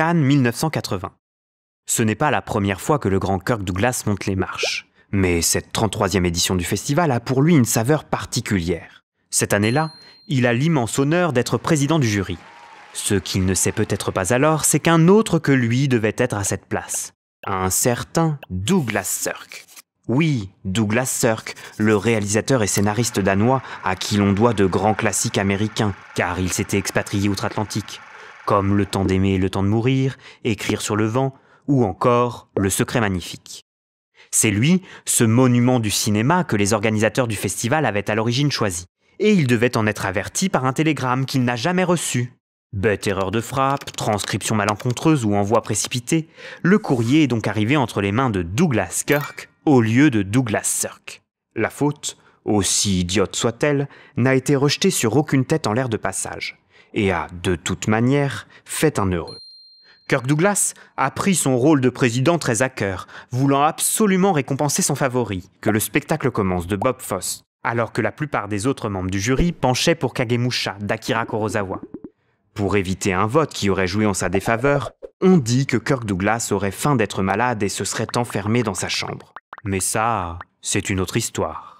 Cannes 1980. Ce n'est pas la première fois que le grand Kirk Douglas monte les marches, mais cette 33e édition du festival a pour lui une saveur particulière. Cette année-là, il a l'immense honneur d'être président du jury. Ce qu'il ne sait peut-être pas alors, c'est qu'un autre que lui devait être à cette place. Un certain Douglas Sirk. Oui, Douglas Sirk, le réalisateur et scénariste danois à qui l'on doit de grands classiques américains, car il s'était expatrié outre-Atlantique comme Le temps d'aimer et le temps de mourir, Écrire sur le vent, ou encore Le secret magnifique. C'est lui, ce monument du cinéma que les organisateurs du festival avaient à l'origine choisi, et il devait en être averti par un télégramme qu'il n'a jamais reçu. Bête erreur de frappe, transcription malencontreuse ou envoi précipité, le courrier est donc arrivé entre les mains de Douglas Kirk au lieu de Douglas Sirk. La faute, aussi idiote soit-elle, n'a été rejetée sur aucune tête en l'air de passage et a, de toute manière, fait un heureux. Kirk Douglas a pris son rôle de président très à cœur, voulant absolument récompenser son favori, que le spectacle commence de Bob Fosse, alors que la plupart des autres membres du jury penchaient pour Kagemusha d'Akira Kurosawa. Pour éviter un vote qui aurait joué en sa défaveur, on dit que Kirk Douglas aurait faim d'être malade et se serait enfermé dans sa chambre. Mais ça, c'est une autre histoire.